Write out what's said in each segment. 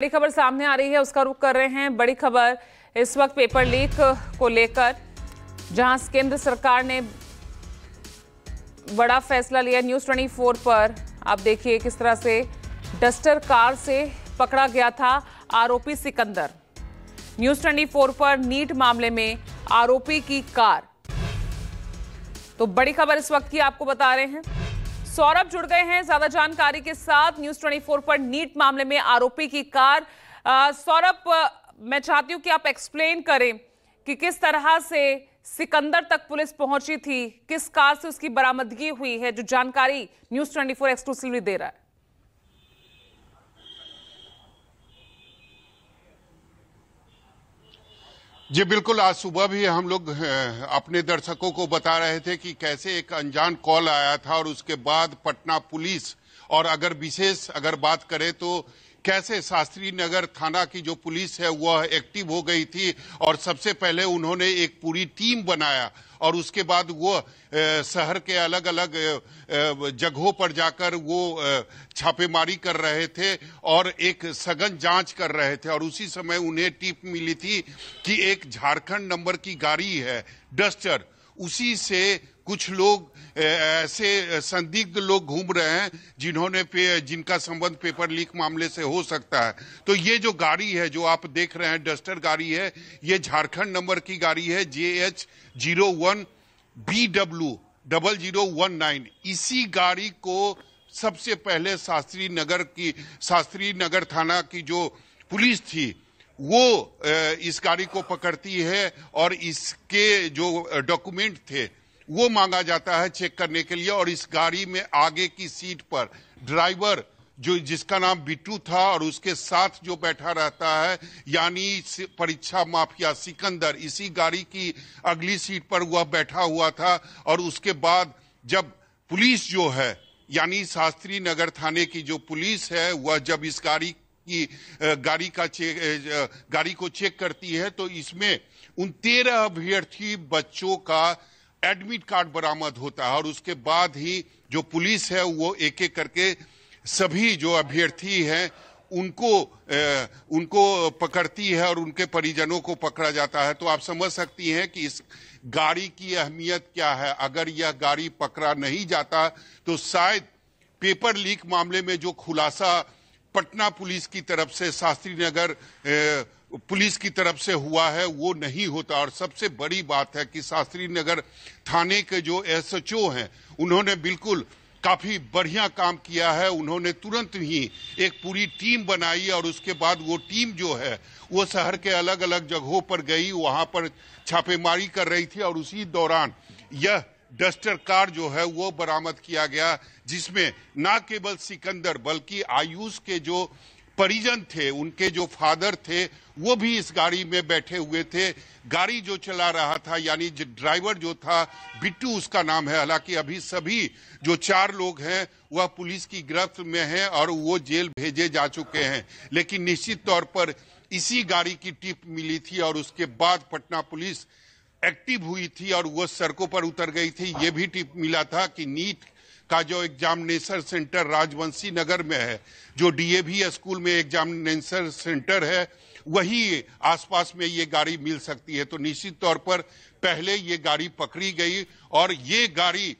बड़ी खबर सामने आ रही है उसका रुख कर रहे हैं बड़ी खबर इस वक्त पेपर लीक को लेकर जहां केंद्र सरकार ने बड़ा फैसला लिया न्यूज़ 24 पर आप देखिए किस तरह से डस्टर कार से पकड़ा गया था आरोपी सिकंदर न्यूज़ 24 पर नीट मामले में आरोपी की कार तो बड़ी खबर इस वक्त की आपको बता रहे हैं सौरभ जुड़ गए हैं ज्यादा जानकारी के साथ न्यूज 24 पर नीट मामले में आरोपी की कार सौरभ मैं चाहती हूं कि आप एक्सप्लेन करें कि किस तरह से सिकंदर तक पुलिस पहुंची थी किस कार से उसकी बरामदगी हुई है जो जानकारी न्यूज 24 एक्सक्लूसिवली दे रहा है जी बिल्कुल आज सुबह भी हम लोग अपने दर्शकों को बता रहे थे कि कैसे एक अनजान कॉल आया था और उसके बाद पटना पुलिस और अगर विशेष अगर बात करें तो कैसे शास्त्री नगर थाना की जो पुलिस है वह एक्टिव हो गई थी और सबसे पहले उन्होंने एक पूरी टीम बनाया और उसके बाद वो शहर के अलग अलग जगहों पर जाकर वो छापेमारी कर रहे थे और एक सघन जांच कर रहे थे और उसी समय उन्हें टिप मिली थी कि एक झारखंड नंबर की गाड़ी है डस्टर उसी से कुछ लोग ऐसे संदिग्ध लोग घूम रहे हैं जिन्होंने पे जिनका संबंध पेपर लीक मामले से हो सकता है तो ये जो गाड़ी है जो आप देख रहे हैं डस्टर गाड़ी है ये झारखंड नंबर की गाड़ी है J H zero one B W double zero one nine इसी गाड़ी को सबसे पहले शास्त्री नगर की शास्त्री नगर थाना की जो पुलिस थी वो इस गाड़ी को पकड़ती है और इसके जो डॉक्यूमेंट थे वो मांगा जाता है चेक करने के लिए और इस गाड़ी में आगे की सीट पर ड्राइवर जो जिसका नाम बिट्टू था और उसके साथ जो बैठा रहता है यानी परीक्षा माफिया सिकंदर इसी गाड़ी की अगली सीट पर वह बैठा हुआ था और उसके बाद जब पुलिस जो है यानी शास्त्री नगर थाने की जो पुलिस है वह जब इस गाड़ी की गाड़ी का चेक गाड़ी को चेक करती है तो इसमें उन तेरह अभ्यर्थी बच्चों का एडमिट कार्ड बरामद होता है और उसके बाद ही जो पुलिस है वो एक एक करके सभी जो अभ्यर्थी हैं उनको ए, उनको पकड़ती है और उनके परिजनों को पकड़ा जाता है तो आप समझ सकती हैं कि इस गाड़ी की अहमियत क्या है अगर यह गाड़ी पकड़ा नहीं जाता तो शायद पेपर लीक मामले में जो खुलासा पटना पुलिस की तरफ से शास्त्री नगर पुलिस की तरफ से हुआ है वो नहीं होता और सबसे बड़ी बात है कि शास्त्री नगर थाने के जो एसएचओ हैं उन्होंने बिल्कुल काफी बढ़िया काम किया है उन्होंने तुरंत ही एक पूरी टीम बनाई और उसके बाद वो टीम जो है वो शहर के अलग अलग जगहों पर गई वहां पर छापेमारी कर रही थी और उसी दौरान यह डस्टर कार जो है वो बरामद किया गया जिसमें ना केवल सिकंदर बल्कि आयुष के जो परिजन थे उनके जो फादर थे वो भी इस गाड़ी में बैठे हुए थे गाड़ी जो चला रहा था यानी ड्राइवर जो था बिट्टू उसका नाम है हालांकि अभी सभी जो चार लोग हैं वह पुलिस की गिरफ्त में हैं और वो जेल भेजे जा चुके हैं लेकिन निश्चित तौर पर इसी गाड़ी की टिप मिली थी और उसके बाद पटना पुलिस एक्टिव हुई थी और वो सड़कों पर उतर गई थी ये भी टिप मिला था कि नीट का जो एग्जामिनेशन सेंटर राजवंशी नगर में है जो डीएवी स्कूल में एग्जामिनेशन सेंटर है वही आसपास में ये गाड़ी मिल सकती है तो निश्चित तौर पर पहले ये गाड़ी पकड़ी गई और ये गाड़ी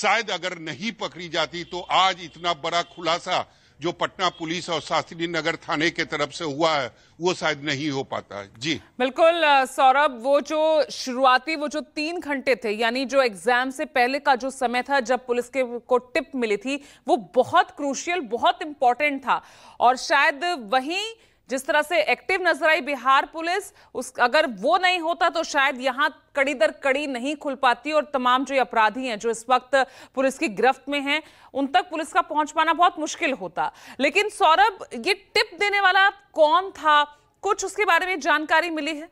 शायद अगर नहीं पकड़ी जाती तो आज इतना बड़ा खुलासा जो पटना पुलिस और शास्त्री नगर थाने के तरफ से हुआ है वो शायद नहीं हो पाता जी बिल्कुल सौरभ वो जो शुरुआती वो जो तीन घंटे थे यानी जो एग्जाम से पहले का जो समय था जब पुलिस के को टिप मिली थी वो बहुत क्रूशियल बहुत इंपॉर्टेंट था और शायद वहीं जिस तरह से एक्टिव नजर आई बिहार पुलिस उस अगर वो नहीं होता तो शायद यहां कड़ी दर कड़ी नहीं खुल पाती और तमाम जो अपराधी हैं जो इस वक्त पुलिस की गिरफ्त में हैं उन तक पुलिस का पहुंच पाना बहुत मुश्किल होता लेकिन सौरभ ये टिप देने वाला कौन था कुछ उसके बारे में जानकारी मिली है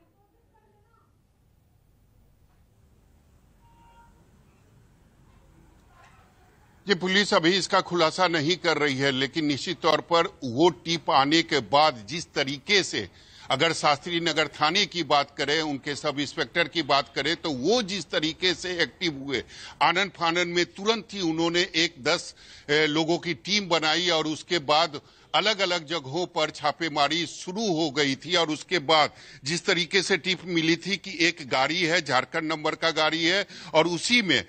कि पुलिस अभी इसका खुलासा नहीं कर रही है लेकिन निश्चित तौर पर वो टिप आने के बाद जिस तरीके से अगर शास्त्री नगर थाने की बात करें उनके सब इंस्पेक्टर की बात करें तो वो जिस तरीके से एक्टिव हुए आनंद फानन में तुरंत ही उन्होंने एक दस लोगों की टीम बनाई और उसके बाद अलग अलग जगहों पर छापेमारी शुरू हो गई थी और उसके बाद जिस तरीके से टिप मिली थी कि एक गाड़ी है झारखंड नंबर का गाड़ी है और उसी में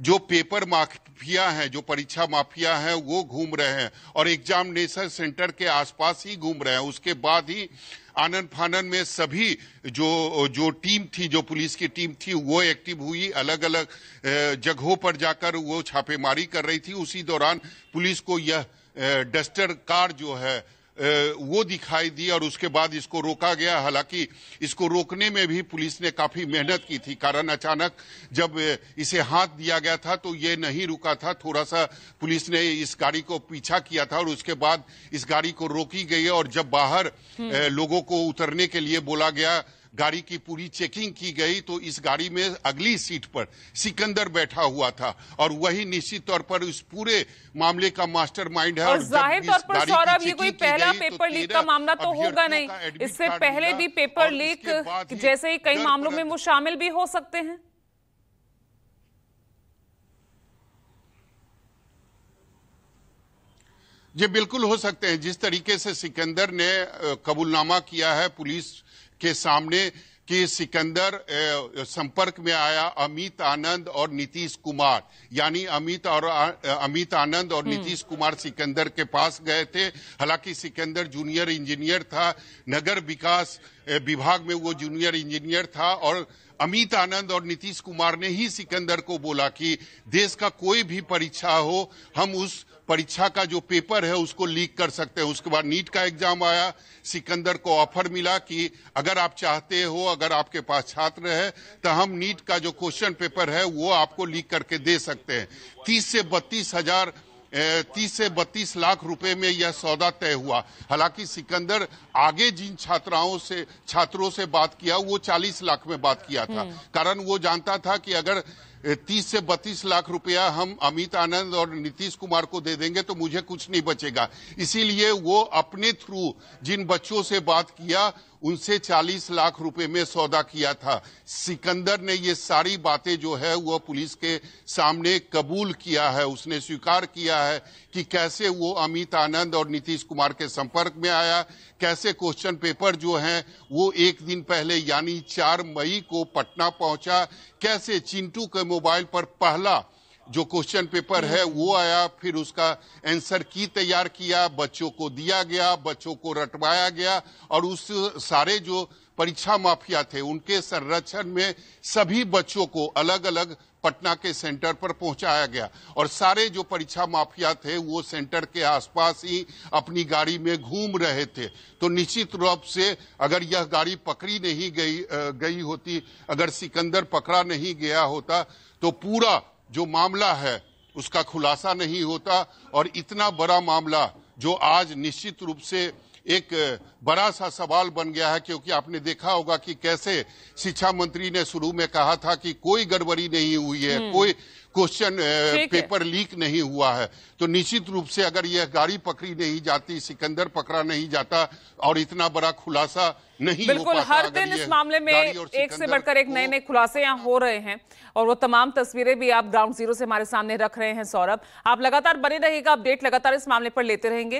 जो पेपर माफिया है जो परीक्षा माफिया है वो घूम रहे हैं और एग्जामिनेशन सेंटर के आसपास ही घूम रहे हैं उसके बाद ही आनंद फानन में सभी जो जो टीम थी जो पुलिस की टीम थी वो एक्टिव हुई अलग अलग जगहों पर जाकर वो छापेमारी कर रही थी उसी दौरान पुलिस को यह डस्टर कार जो है वो दिखाई दी और उसके बाद इसको रोका गया हालांकि इसको रोकने में भी पुलिस ने काफी मेहनत की थी कारण अचानक जब इसे हाथ दिया गया था तो ये नहीं रुका था थोड़ा सा पुलिस ने इस गाड़ी को पीछा किया था और उसके बाद इस गाड़ी को रोकी गई और जब बाहर हम्म। लोगों को उतरने के लिए बोला गया गाड़ी की पूरी चेकिंग की गई तो इस गाड़ी में अगली सीट पर सिकंदर बैठा हुआ था और वही निश्चित तौर पर इस पूरे मामले का मास्टरमाइंड है और, और जाहिर तौर पर सौरभ ये कोई पहला पेपर तो लीक का मामला तो होगा नहीं इससे पहले भी पेपर लीक जैसे ही कई मामलों में वो शामिल भी हो सकते हैं ये बिल्कुल हो सकते हैं जिस तरीके से सिकंदर ने कबूलनामा किया है पुलिस के सामने कि सिकंदर संपर्क में आया अमित आनंद और नीतीश कुमार यानी अमित और अमित आनंद और हम्म। नीतीश कुमार सिकंदर के पास गए थे हालांकि सिकंदर जूनियर इंजीनियर था नगर विकास विभाग में वो जूनियर इंजीनियर था और अमित आनंद और नीतीश कुमार ने ही सिकंदर को बोला कि देश का कोई भी परीक्षा हो हम उस परीक्षा का जो पेपर है उसको लीक कर सकते हैं उसके बाद नीट का एग्जाम आया सिकंदर को ऑफर मिला कि अगर आप चाहते हो अगर आपके पास छात्र है तो हम नीट का जो क्वेश्चन पेपर है वो आपको लीक करके दे सकते हैं तीस से बत्तीस हजार तीस से बत्तीस लाख रुपए में यह सौदा तय हुआ हालांकि सिकंदर आगे जिन छात्राओं से छात्रों से बात किया वो चालीस लाख में बात किया था हम्म। कारण वो जानता था कि अगर तीस से बत्तीस लाख रुपया हम अमित आनंद और नीतीश कुमार को दे देंगे तो मुझे कुछ नहीं बचेगा इसीलिए वो अपने थ्रू जिन बच्चों से बात किया उनसे 40 लाख रुपए में सौदा किया था सिकंदर ने ये सारी बातें जो है वो पुलिस के सामने कबूल किया है उसने स्वीकार किया है कि कैसे वो अमित आनंद और नीतीश कुमार के संपर्क में आया कैसे क्वेश्चन पेपर जो है वो एक दिन पहले यानी चार मई को पटना पहुंचा कैसे चिंटू के मोबाइल पर पहला जो क्वेश्चन पेपर है वो आया फिर उसका आंसर की तैयार किया बच्चों को दिया गया बच्चों को रटवाया गया और उस सारे जो परीक्षा माफिया थे उनके संरक्षण में सभी बच्चों को अलग अलग पटना के सेंटर पर पहुंचाया गया और सारे जो परीक्षा माफिया थे वो सेंटर के आसपास ही अपनी गाड़ी में घूम रहे थे तो निश्चित रूप से अगर यह गाड़ी पकड़ी नहीं गई गई होती अगर सिकंदर पकड़ा नहीं गया होता तो पूरा जो मामला है उसका खुलासा नहीं होता और इतना बड़ा मामला जो आज निश्चित रूप से एक बड़ा सा सवाल बन गया है क्योंकि आपने देखा होगा कि कैसे शिक्षा मंत्री ने शुरू में कहा था कि कोई गड़बड़ी नहीं हुई है हम्म। कोई क्वेश्चन पेपर लीक नहीं हुआ है तो निश्चित रूप से अगर यह गाड़ी पकड़ी नहीं जाती सिकंदर पकड़ा नहीं जाता और इतना बड़ा खुलासा नहीं बिल्कुल हर दिन इस मामले में एक से बढ़कर एक नए नए खुलासे यहाँ हो रहे हैं और वो तमाम तस्वीरें भी आप ग्राउंड जीरो से हमारे सामने रख रहे हैं सौरभ आप लगातार बने रहेगा अपडेट लगातार इस मामले पर लेते रहेंगे